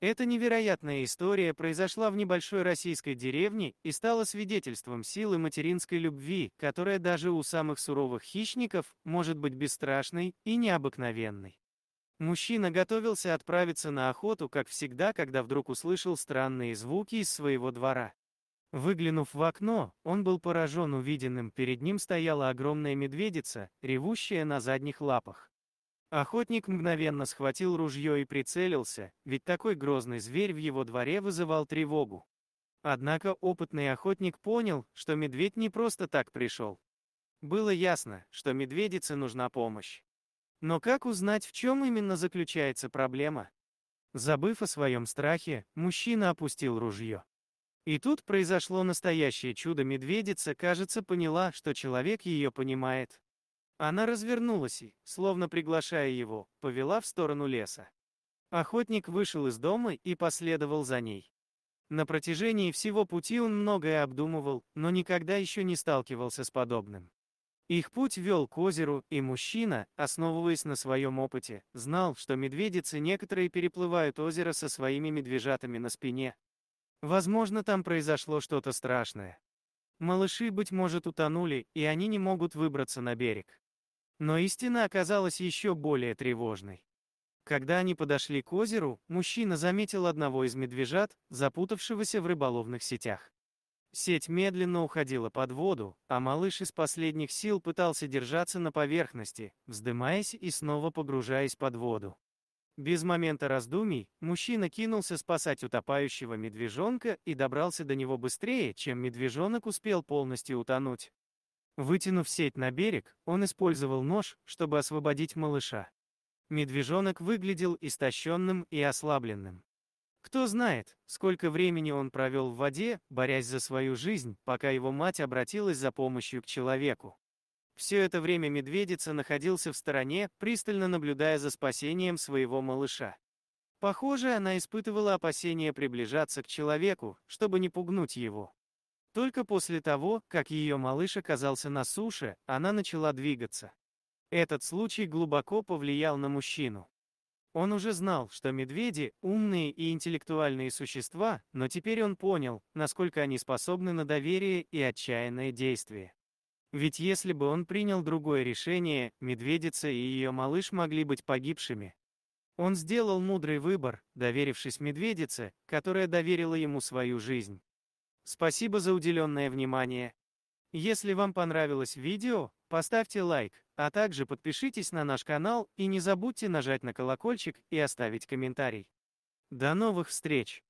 Эта невероятная история произошла в небольшой российской деревне и стала свидетельством силы материнской любви, которая даже у самых суровых хищников может быть бесстрашной и необыкновенной. Мужчина готовился отправиться на охоту, как всегда, когда вдруг услышал странные звуки из своего двора. Выглянув в окно, он был поражен увиденным, перед ним стояла огромная медведица, ревущая на задних лапах. Охотник мгновенно схватил ружье и прицелился, ведь такой грозный зверь в его дворе вызывал тревогу. Однако опытный охотник понял, что медведь не просто так пришел. Было ясно, что медведице нужна помощь. Но как узнать, в чем именно заключается проблема? Забыв о своем страхе, мужчина опустил ружье. И тут произошло настоящее чудо медведица, кажется, поняла, что человек ее понимает. Она развернулась и, словно приглашая его, повела в сторону леса. Охотник вышел из дома и последовал за ней. На протяжении всего пути он многое обдумывал, но никогда еще не сталкивался с подобным. Их путь вел к озеру, и мужчина, основываясь на своем опыте, знал, что медведицы некоторые переплывают озеро со своими медвежатами на спине. Возможно, там произошло что-то страшное. Малыши, быть может, утонули, и они не могут выбраться на берег. Но истина оказалась еще более тревожной. Когда они подошли к озеру, мужчина заметил одного из медвежат, запутавшегося в рыболовных сетях. Сеть медленно уходила под воду, а малыш из последних сил пытался держаться на поверхности, вздымаясь и снова погружаясь под воду. Без момента раздумий, мужчина кинулся спасать утопающего медвежонка и добрался до него быстрее, чем медвежонок успел полностью утонуть. Вытянув сеть на берег, он использовал нож, чтобы освободить малыша. Медвежонок выглядел истощенным и ослабленным. Кто знает, сколько времени он провел в воде, борясь за свою жизнь, пока его мать обратилась за помощью к человеку. Все это время медведица находился в стороне, пристально наблюдая за спасением своего малыша. Похоже, она испытывала опасение приближаться к человеку, чтобы не пугнуть его. Только после того, как ее малыш оказался на суше, она начала двигаться. Этот случай глубоко повлиял на мужчину. Он уже знал, что медведи – умные и интеллектуальные существа, но теперь он понял, насколько они способны на доверие и отчаянное действие. Ведь если бы он принял другое решение, медведица и ее малыш могли быть погибшими. Он сделал мудрый выбор, доверившись медведице, которая доверила ему свою жизнь. Спасибо за уделенное внимание. Если вам понравилось видео, поставьте лайк, а также подпишитесь на наш канал и не забудьте нажать на колокольчик и оставить комментарий. До новых встреч!